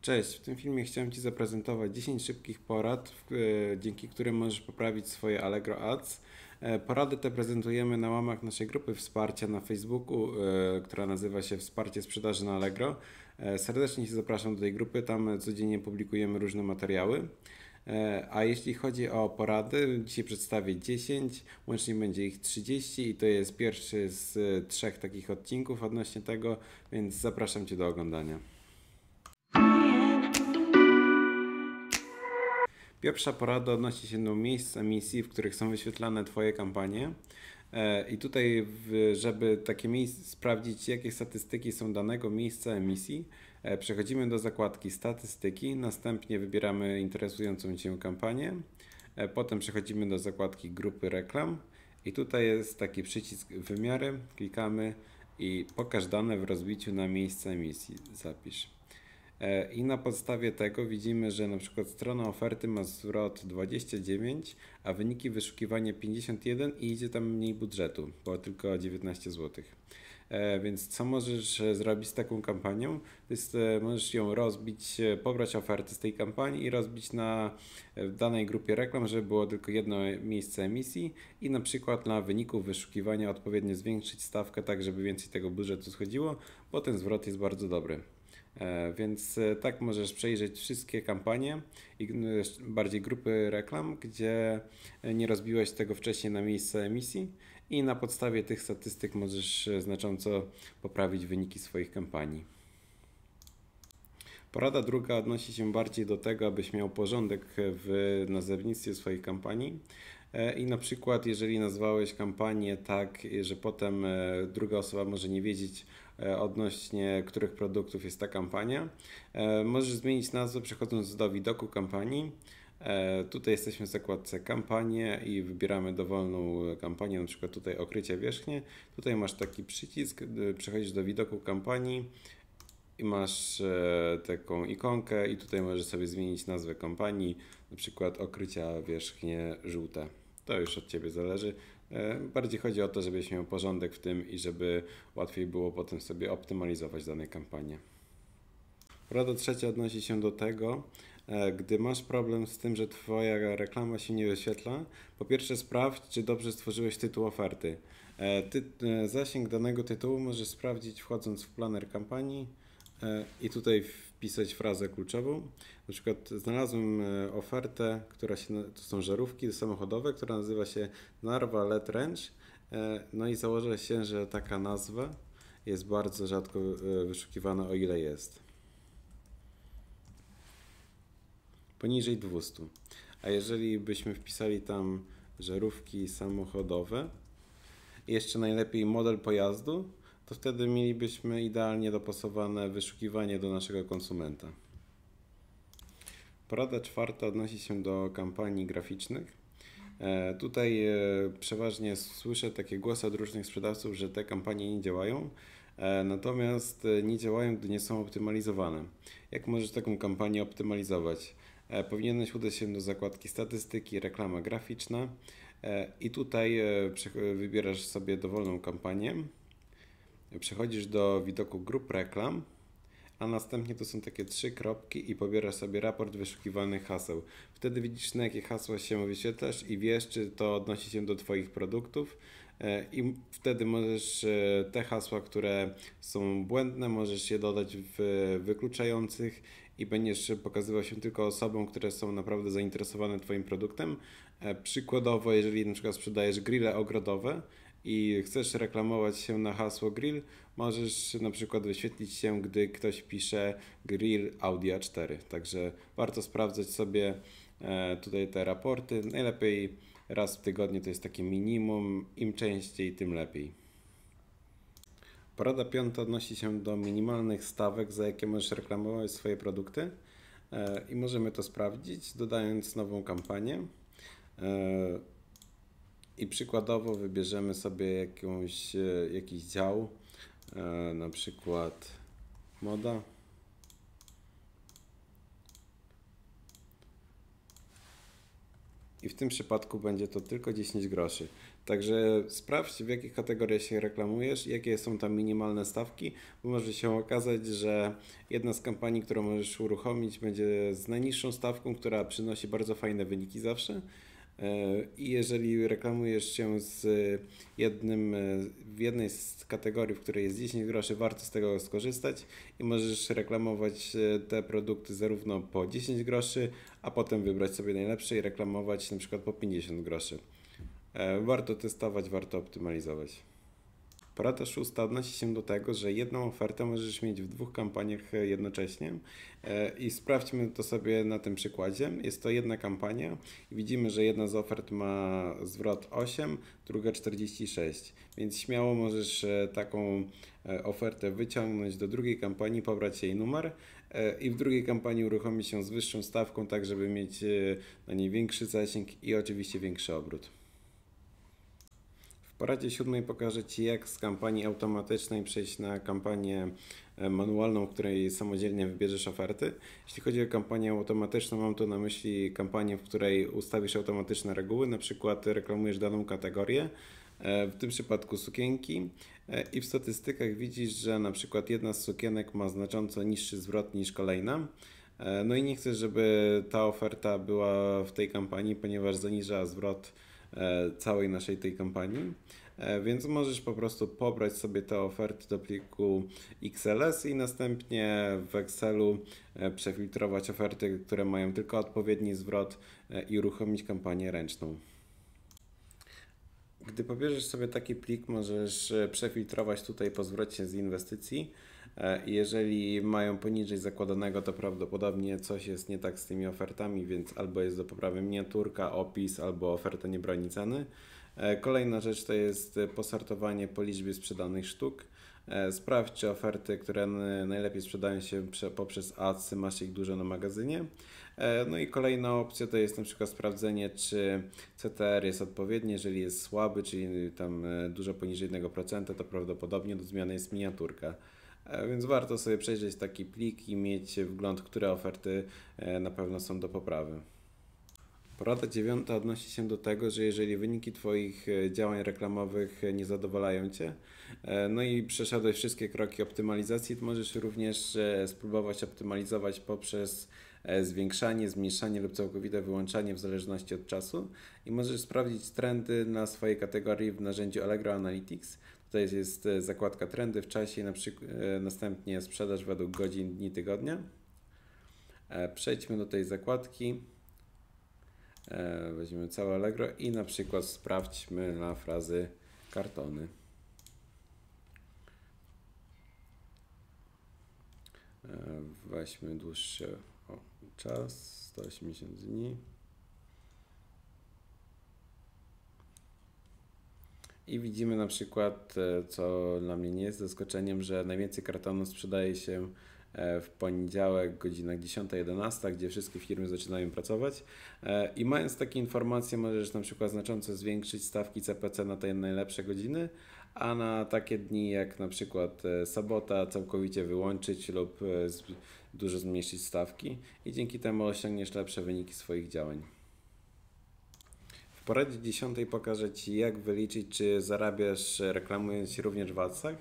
Cześć, w tym filmie chciałem Ci zaprezentować 10 szybkich porad, e, dzięki którym możesz poprawić swoje Allegro Ads. E, porady te prezentujemy na łamach naszej grupy wsparcia na Facebooku, e, która nazywa się Wsparcie Sprzedaży na Allegro. Serdecznie Cię zapraszam do tej grupy, tam codziennie publikujemy różne materiały. A jeśli chodzi o porady, dzisiaj przedstawię 10, łącznie będzie ich 30 i to jest pierwszy z trzech takich odcinków odnośnie tego, więc zapraszam Cię do oglądania. Pierwsza porada odnosi się do miejsc emisji, w których są wyświetlane Twoje kampanie. E, I tutaj, żeby takie miejsce, sprawdzić, jakie statystyki są danego miejsca emisji, e, przechodzimy do zakładki statystyki, następnie wybieramy interesującą Cię kampanię, e, potem przechodzimy do zakładki grupy reklam i tutaj jest taki przycisk wymiary, klikamy i pokaż dane w rozbiciu na miejsce emisji, zapisz. E, I na podstawie tego widzimy, że na przykład strona oferty ma zwrot 29, a wyniki wyszukiwania 51 i idzie tam mniej budżetu, bo tylko 19 zł. E, więc co możesz e, zrobić z taką kampanią? To jest, możesz ją rozbić, pobrać oferty z tej kampanii i rozbić na w danej grupie reklam, żeby było tylko jedno miejsce emisji i na przykład na wyników wyszukiwania odpowiednio zwiększyć stawkę tak, żeby więcej tego budżetu schodziło, bo ten zwrot jest bardzo dobry. E, więc e, tak możesz przejrzeć wszystkie kampanie i e, bardziej grupy reklam, gdzie nie rozbiłeś tego wcześniej na miejsce emisji i na podstawie tych statystyk możesz znacząco poprawić wyniki swoich kampanii. Porada druga odnosi się bardziej do tego, abyś miał porządek w nazewnictwie swojej kampanii. I na przykład, jeżeli nazwałeś kampanię tak, że potem druga osoba może nie wiedzieć, E, odnośnie których produktów jest ta kampania. E, możesz zmienić nazwę przechodząc do widoku kampanii. E, tutaj jesteśmy w zakładce kampanie i wybieramy dowolną kampanię, na przykład tutaj okrycie wierzchnie. Tutaj masz taki przycisk, przechodzisz do widoku kampanii i masz taką ikonkę i tutaj możesz sobie zmienić nazwę kampanii, na przykład okrycia wierzchnie żółte. To już od Ciebie zależy. E, bardziej chodzi o to, żebyś miał porządek w tym i żeby łatwiej było potem sobie optymalizować dane kampanie. Rada trzecia odnosi się do tego, e, gdy masz problem z tym, że Twoja reklama się nie wyświetla, po pierwsze sprawdź, czy dobrze stworzyłeś tytuł oferty. E, ty, zasięg danego tytułu możesz sprawdzić wchodząc w planer kampanii i tutaj wpisać frazę kluczową. Na przykład znalazłem e, ofertę, która się, to są żarówki samochodowe, która nazywa się Narva LED Range. No i założę się, że taka nazwa jest bardzo rzadko e, wyszukiwana, o ile jest. Poniżej 200. A jeżeli byśmy wpisali tam żarówki samochodowe, jeszcze najlepiej model pojazdu, to wtedy mielibyśmy idealnie dopasowane wyszukiwanie do naszego konsumenta. Porada czwarta odnosi się do kampanii graficznych. E, tutaj e, przeważnie słyszę takie głosy od różnych sprzedawców, że te kampanie nie działają, e, natomiast nie działają, gdy nie są optymalizowane. Jak możesz taką kampanię optymalizować? Powinieneś udać się do zakładki statystyki, reklama graficzna i tutaj wybierasz sobie dowolną kampanię przechodzisz do widoku grup reklam, a następnie to są takie trzy kropki i pobierasz sobie raport wyszukiwanych haseł. Wtedy widzisz na jakie hasła się wyświetlasz i wiesz, czy to odnosi się do Twoich produktów e, i wtedy możesz e, te hasła, które są błędne, możesz je dodać w wykluczających i będziesz pokazywał się tylko osobom, które są naprawdę zainteresowane Twoim produktem. E, przykładowo, jeżeli na przykład sprzedajesz grille ogrodowe, i chcesz reklamować się na hasło grill, możesz na przykład wyświetlić się, gdy ktoś pisze grill Audi A4. Także warto sprawdzać sobie e, tutaj te raporty. Najlepiej raz w tygodniu to jest takie minimum, im częściej, tym lepiej. Porada piąta odnosi się do minimalnych stawek, za jakie możesz reklamować swoje produkty e, i możemy to sprawdzić, dodając nową kampanię. E, i przykładowo wybierzemy sobie jakąś, e, jakiś dział, e, na przykład moda. I w tym przypadku będzie to tylko 10 groszy. Także sprawdź, w jakich kategoriach się reklamujesz, jakie są tam minimalne stawki, bo może się okazać, że jedna z kampanii, którą możesz uruchomić, będzie z najniższą stawką, która przynosi bardzo fajne wyniki zawsze. I jeżeli reklamujesz się z jednym, e, w jednej z kategorii, w której jest 10 groszy, warto z tego skorzystać i możesz reklamować e, te produkty zarówno po 10 groszy, a potem wybrać sobie najlepsze i reklamować na przykład po 50 groszy. E, warto testować, warto optymalizować. Porada szósta odnosi się do tego, że jedną ofertę możesz mieć w dwóch kampaniach jednocześnie e, i sprawdźmy to sobie na tym przykładzie. Jest to jedna kampania i widzimy, że jedna z ofert ma zwrot 8, druga 46, więc śmiało możesz e, taką e, ofertę wyciągnąć do drugiej kampanii, pobrać jej numer i w drugiej kampanii uruchomić się z wyższą stawką, tak żeby mieć na niej większy zasięg i oczywiście większy obrót poradzie siódmej pokażę Ci, jak z kampanii automatycznej przejść na kampanię e, manualną, w której samodzielnie wybierzesz oferty. Jeśli chodzi o kampanię automatyczną, mam tu na myśli kampanię, w której ustawisz automatyczne reguły, na przykład reklamujesz daną kategorię, e, w tym przypadku sukienki e, i w statystykach widzisz, że na przykład jedna z sukienek ma znacząco niższy zwrot niż kolejna. No i nie chcesz, żeby ta oferta była w tej kampanii, ponieważ zaniża zwrot E, całej naszej tej kampanii. E, więc możesz po prostu pobrać sobie te oferty do pliku XLS i następnie w Excelu e, przefiltrować oferty, które mają tylko odpowiedni zwrot i uruchomić kampanię ręczną. Gdy pobierzesz sobie taki plik, możesz przefiltrować tutaj po zwrocie z inwestycji E, jeżeli mają poniżej zakładanego, to prawdopodobnie coś jest nie tak z tymi ofertami, więc albo jest do poprawy miniaturka, opis, albo oferta nie broni ceny. E, kolejna rzecz to jest posortowanie po liczbie sprzedanych sztuk. E, Sprawdź, czy oferty, które najlepiej sprzedają się poprzez adsy, masz ich dużo na magazynie. No i kolejna opcja to jest na przykład sprawdzenie, czy CTR jest odpowiedni. Jeżeli jest słaby, czyli tam dużo poniżej 1%, to prawdopodobnie do zmiany jest miniaturka. E, więc warto sobie przejrzeć taki plik i mieć wgląd, które oferty e, na pewno są do poprawy. Porada dziewiąta odnosi się do tego, że jeżeli wyniki Twoich e, działań reklamowych nie zadowalają Cię, no i przeszedłeś wszystkie kroki optymalizacji, to możesz również spróbować optymalizować poprzez zwiększanie, zmniejszanie lub całkowite wyłączanie w zależności od czasu i możesz sprawdzić trendy na swojej kategorii w narzędziu Allegro Analytics. Tutaj jest e, zakładka trendy w czasie, na e, następnie sprzedaż według godzin, dni, tygodnia. E, przejdźmy do tej zakładki. Weźmiemy całe Allegro i na przykład sprawdźmy na frazy kartony. Weźmy dłuższy czas, 180 dni. I widzimy na przykład, e, co dla mnie nie jest zaskoczeniem, że najwięcej kartonów sprzedaje się e, w poniedziałek, godzinach 10-11, gdzie wszystkie firmy zaczynają pracować. E, I mając takie informacje, możesz na przykład znacząco zwiększyć stawki CPC na te najlepsze godziny, a na takie dni jak na przykład sobota całkowicie wyłączyć lub dużo zmniejszyć stawki i dzięki temu osiągniesz lepsze wyniki swoich działań poradzie dziesiątej pokażę Ci, jak wyliczyć, czy zarabiasz reklamując się również w adsach.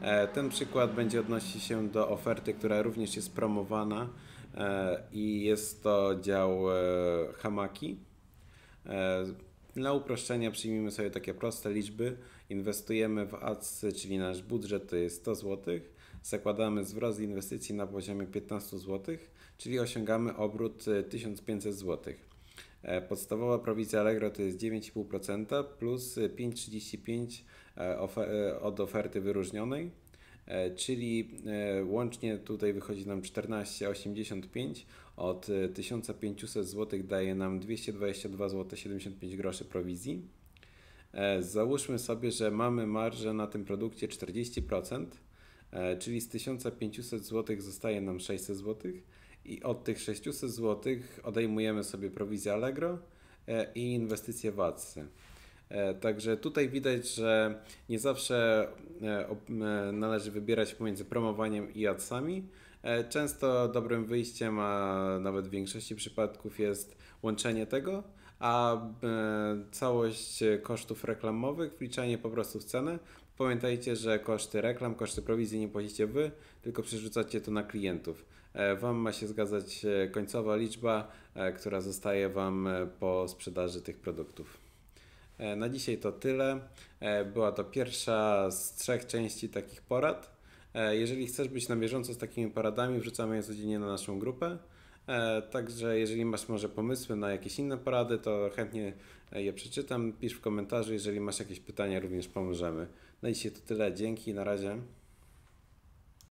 E, ten przykład będzie odnosi się do oferty, która również jest promowana e, i jest to dział e, hamaki. Dla uproszczenia przyjmijmy sobie takie proste liczby. Inwestujemy w ads, czyli nasz budżet to jest 100 zł. Zakładamy zwrot z inwestycji na poziomie 15 zł, czyli osiągamy obrót 1500 zł. E, podstawowa prowizja Allegro to jest 9,5% plus 5,35% e, e, od oferty wyróżnionej, czyli łącznie tutaj wychodzi nam 14,85 od 1500 zł daje nam 222,75 zł prowizji. Załóżmy sobie, że mamy marżę na tym produkcie 40%, czyli z 1500 zł zostaje nam 600 zł i od tych 600 zł odejmujemy sobie prowizję Allegro e, i inwestycje w Adsy. E, także tutaj widać, że nie zawsze e, należy wybierać pomiędzy promowaniem i adsami. Często dobrym wyjściem, a nawet w większości przypadków jest łączenie tego, a całość kosztów reklamowych wliczanie po prostu w cenę. Pamiętajcie, że koszty reklam, koszty prowizji nie płacicie wy, tylko przerzucacie to na klientów. E, wam ma się zgadzać e, końcowa liczba, e, która zostaje Wam po sprzedaży tych produktów. Na dzisiaj to tyle. Była to pierwsza z trzech części takich porad. Jeżeli chcesz być na bieżąco z takimi poradami, wrzucamy je codziennie na naszą grupę. Także jeżeli masz może pomysły na jakieś inne porady, to chętnie je przeczytam. Pisz w komentarzu, jeżeli masz jakieś pytania, również pomożemy. Na dzisiaj to tyle. Dzięki, na razie.